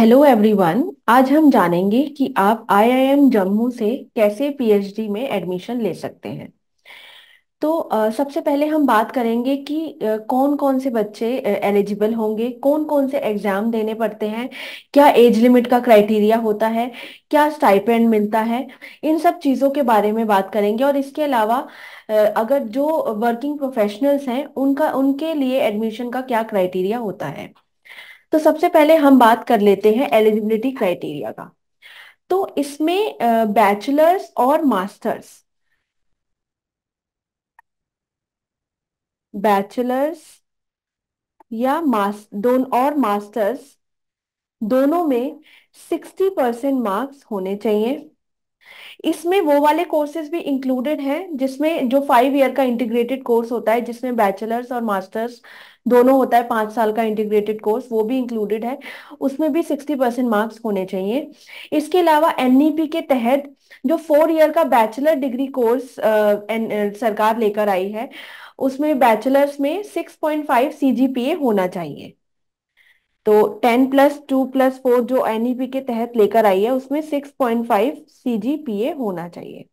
hello everyone आज हम जानेंगे कि आप आईआईएम जम्मू से कैसे पीएचडी में एडमिशन ले सकते हैं तो आ, सबसे पहले हम बात करेंगे कि आ, कौन कौन से बच्चे एलिजिबल होंगे कौन कौन से एग्जाम देने पड़ते हैं क्या एज लिमिट का क्राइटेरिया होता है क्या स्टाइपेंड मिलता है इन सब चीज़ों के बारे में बात करेंगे और इसके अलावा अगर जो वर्किंग प्रोफेशनल्स हैं उनका उनके लिए एडमिशन का क्या क्राइटेरिया होता है तो सबसे पहले हम बात कर लेते हैं एलिजिबिलिटी क्राइटेरिया का तो इसमें बैचलर्स और मास्टर्स बैचलर्स या मास दोन और मास्टर्स दोनों में 60 परसेंट मार्क्स होने चाहिए इसमें वो वाले कोर्सेज भी इंक्लूडेड हैं जिसमें जो फाइव ईयर का इंटीग्रेटेड कोर्स होता है जिसमें बैचलर्स और मास्टर्स दोनों होता है पांच साल का इंटीग्रेटेड कोर्स वो भी इंक्लूडेड है उसमें भी सिक्सटी परसेंट मार्क्स होने चाहिए इसके अलावा एनईपी e के तहत जो फोर ईयर का बैचलर डिग्री कोर्स सरकार लेकर आई है उसमें बैचलर्स में six point five C G P A होना चाहिए तो ten plus two plus four जो एनईपी e के तहत लेकर आई है उसमें six point five C G P A होना चाहिए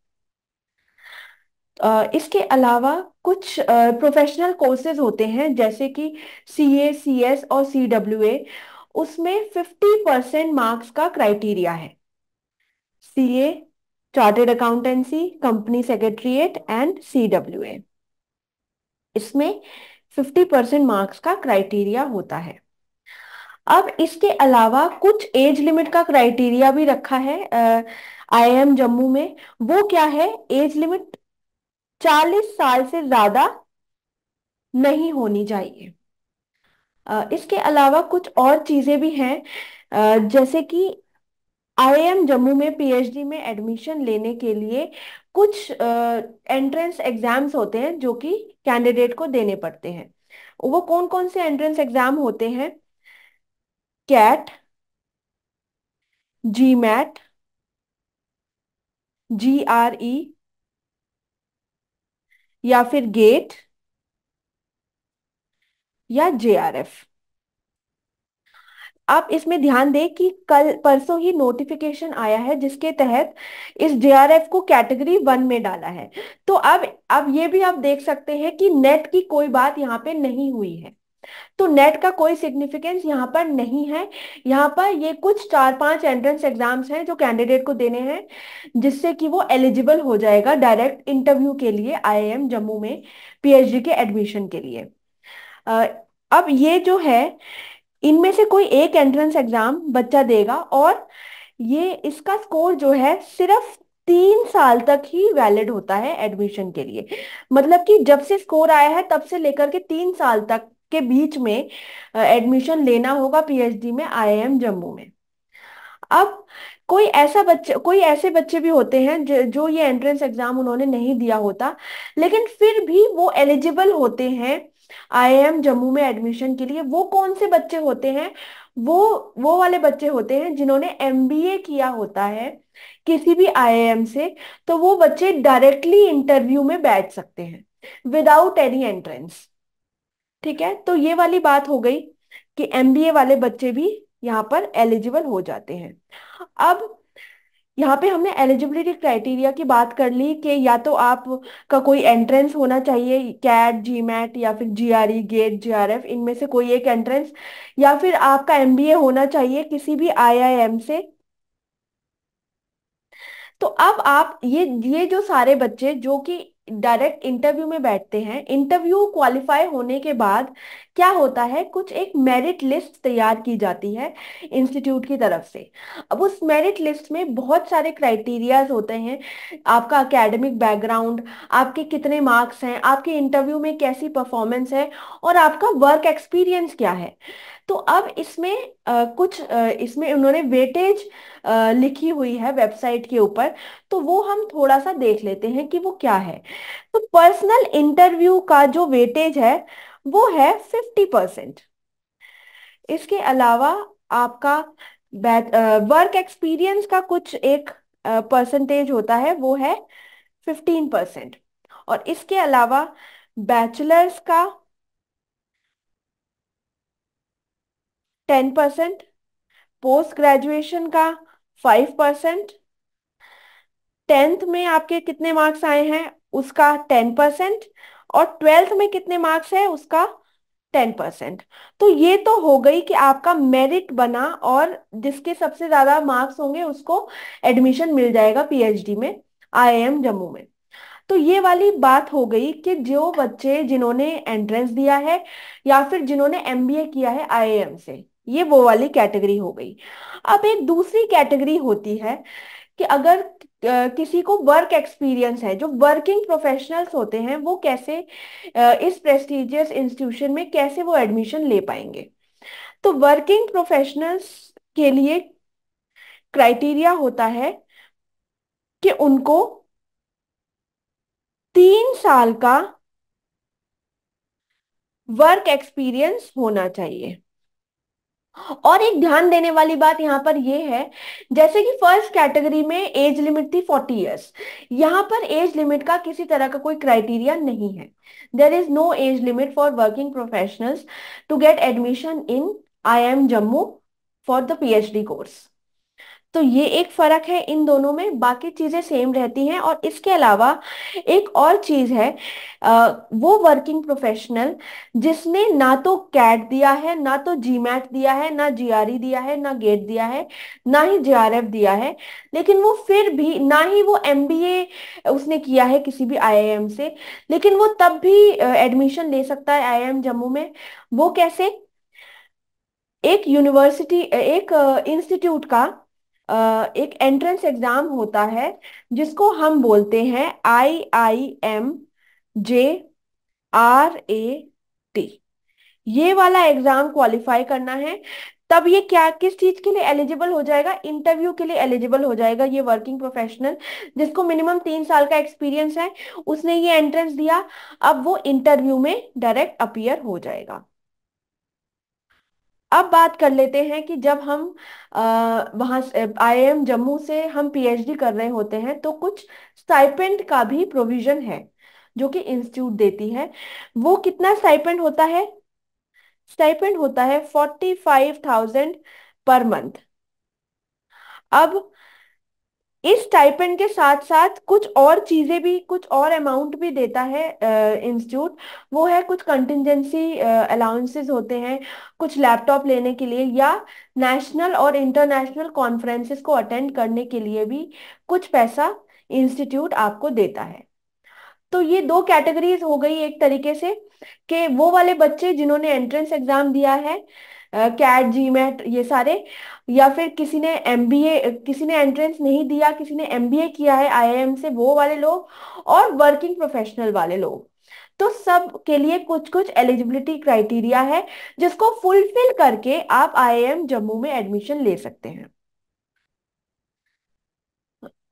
इसके अलावा कुछ प्रोफेशनल कोर्सेज होते हैं जैसे कि सी ए सी एस और सी डब्ल्यू ए उसमें फिफ्टी परसेंट मार्क्स का क्राइटेरिया है C A chartered accountancy company secretariat and C W A इसमें फिफ्टी परसेंट मार्क्स का क्राइटेरिया होता है अब इसके अलावा कुछ एज लिमिट का क्राइटेरिया भी रखा है आईएम जम्मू में वो क्या है एज लिमिट 40 साल से ज्यादा नहीं होनी चाहिए इसके अलावा कुछ और चीजें भी हैं जैसे कि आईएम जम्मू में पीएचडी में एडमिशन लेने के लिए कुछ एंट्रेंस एग्जाम्स होते हैं जो कि कैंडिडेट को देने पड़ते हैं वो कौन कौन से एंट्रेंस एग्जाम होते हैं CAT GMAT G R E या फिर गेट या जे आर एफ आप इसमें ध्यान दें कि कल परसों ही नोटिफिकेशन आया है जिसके तहत इस जेआरएफ को कैटेगरी वन में डाला है तो अब अब ये भी आप देख सकते हैं कि नेट की कोई बात यहाँ पे नहीं हुई है तो नेट का कोई सिग्निफिकेंस यहाँ पर नहीं है यहाँ पर ये कुछ चार पांच एंट्रेंस एग्जाम्स हैं जो कैंडिडेट को देने हैं जिससे कि वो एलिजिबल हो जाएगा डायरेक्ट इंटरव्यू के लिए आई जम्मू में पी के एडमिशन के लिए अब ये जो है इनमें से कोई एक एंट्रेंस एग्जाम बच्चा देगा और ये इसका स्कोर जो है सिर्फ तीन साल तक ही वैलिड होता है एडमिशन के लिए मतलब कि जब से स्कोर आया है तब से लेकर के तीन साल तक के बीच में एडमिशन लेना होगा पीएचडी में आईआईएम जम्मू में अब कोई ऐसा बच्चे कोई ऐसे बच्चे भी होते हैं जो ये एंट्रेंस एग्जाम उन्होंने नहीं दिया होता लेकिन फिर भी वो एलिजिबल होते हैं आईएम जम्मू में एडमिशन के लिए वो कौन से बच्चे होते हैं वो वो वाले बच्चे होते हैं जिन्होंने एमबीए किया होता है किसी भी आई से तो वो बच्चे डायरेक्टली इंटरव्यू में बैठ सकते हैं विदाउट एनी एंट्रेंस ठीक है तो ये वाली बात हो गई कि एमबीए वाले बच्चे भी यहाँ पर एलिजिबल हो जाते हैं अब यहाँ पे हमने एलिजिबिलिटी क्राइटेरिया की बात कर ली कि या तो आप का कोई एंट्रेंस होना चाहिए कैट जीमैट या फिर जीआरई गेट जीआरएफ इनमें से कोई एक एंट्रेंस या फिर आपका एमबीए होना चाहिए किसी भी आईआईएम से तो अब आप ये ये जो सारे बच्चे जो कि डायरेक्ट इंटरव्यू में बैठते हैं इंटरव्यू क्वालिफाई होने के बाद क्या होता है कुछ एक मेरिट लिस्ट तैयार की जाती है इंस्टीट्यूट की तरफ से अब उस मेरिट लिस्ट में बहुत सारे क्राइटेरियाज होते हैं आपका अकेडमिक बैकग्राउंड आपके कितने मार्क्स हैं आपके इंटरव्यू में कैसी परफॉर्मेंस है और आपका वर्क एक्सपीरियंस क्या है तो अब इसमें आ, कुछ आ, इसमें उन्होंने वेटेज आ, लिखी हुई है वेबसाइट के ऊपर तो वो हम थोड़ा सा देख लेते हैं कि वो क्या है तो पर्सनल इंटरव्यू का जो वेटेज है वो है फिफ्टी परसेंट इसके अलावा आपका वर्क एक्सपीरियंस का कुछ एक परसेंटेज होता है वो है फिफ्टीन परसेंट और इसके अलावा बैचलर्स का टेन परसेंट पोस्ट ग्रेजुएशन का फाइव परसेंट टेंथ में आपके कितने मार्क्स आए हैं उसका टेन परसेंट और ट्वेल्थ में कितने मार्क्स है उसका टेन परसेंट तो ये तो हो गई कि आपका मेरिट बना और जिसके सबसे ज्यादा मार्क्स होंगे उसको एडमिशन मिल जाएगा पीएचडी में आईएम जम्मू में तो ये वाली बात हो गई कि जो बच्चे जिन्होंने एंट्रेंस दिया है या फिर जिन्होंने एमबीए किया है आईएएम से ये वो वाली कैटेगरी हो गई अब एक दूसरी कैटेगरी होती है कि अगर किसी को वर्क एक्सपीरियंस है जो वर्किंग प्रोफेशनल्स होते हैं वो कैसे इस प्रेस्टिजियस इंस्टीट्यूशन में कैसे वो एडमिशन ले पाएंगे तो वर्किंग प्रोफेशनल्स के लिए क्राइटेरिया होता है कि उनको तीन साल का वर्क एक्सपीरियंस होना चाहिए और एक ध्यान देने वाली बात यहाँ पर यह है जैसे कि फर्स्ट कैटेगरी में एज लिमिट थी 40 इयर्स यहाँ पर एज लिमिट का किसी तरह का कोई क्राइटेरिया नहीं है there is no age limit for working professionals to get admission in I M Jammu for the PhD course तो ये एक फर्क है इन दोनों में बाकी चीजें सेम रहती हैं और इसके अलावा एक और चीज है वो वर्किंग प्रोफेशनल जिसने ना तो कैट दिया है ना तो जीमैट दिया है ना जीआरई e दिया है ना गेट e दिया है ना ही एफ दिया है लेकिन वो फिर भी ना ही वो एमबीए उसने किया है किसी भी आईआईएम से लेकिन वो तब भी एडमिशन ले सकता है आईआईएम जम्मू में वो कैसे एक यूनिवर्सिटी एक इंस्टीट्यूट का एक एंट्रेंस एग्जाम होता है जिसको हम बोलते हैं I I M J R A T ये वाला एग्जाम क्वालिफाई करना है तब ये क्या किस चीज के लिए एलिजिबल हो जाएगा इंटरव्यू के लिए एलिजिबल हो जाएगा ये वर्किंग प्रोफेशनल जिसको मिनिमम तीन साल का एक्सपीरियंस है उसने ये एंट्रेंस दिया अब वो इंटरव्यू में डायरेक्ट अपियर हो जाएगा अब बात कर लेते हैं कि जब हम वहां आई एम जम्मू से हम पीएचडी कर रहे होते हैं तो कुछ स्टाइपेंट का भी प्रोविजन है जो कि इंस्टीट्यूट देती है वो कितना स्टाइपेंट होता है स्टाइपेंट होता है forty five thousand per month अब इस स्टाइपेंड के साथ साथ कुछ और चीजें भी कुछ और अमाउंट भी देता है इंस्टीट्यूट वो है कुछ कंटिजेंसी अलाउंसेस होते हैं कुछ लैपटॉप लेने के लिए या नेशनल और इंटरनेशनल कॉन्फ्रेंसेस को अटेंड करने के लिए भी कुछ पैसा इंस्टीट्यूट आपको देता है तो ये दो कैटेगरीज हो गई एक तरीके से कि वो वाले बच्चे जिन्होंने एंट्रेंस एग्जाम दिया है कैट जी मैट ये सारे या फिर किसी ने ए किसी ने एंट्रेंस नहीं दिया किसी ने ए किया है एम से वो वाले लोग और वर्किंग प्रोफेशनल वाले लोग तो सब के लिए कुछ कुछ एलिजिबिलिटी क्राइटेरिया है जिसको फुलफिल करके आप एम जम्मू में एडमिशन ले सकते हैं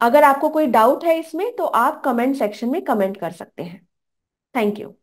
अगर आपको कोई डाउट है इसमें तो आप कमेंट सेक्शन में कमेंट कर सकते हैं थैंक यू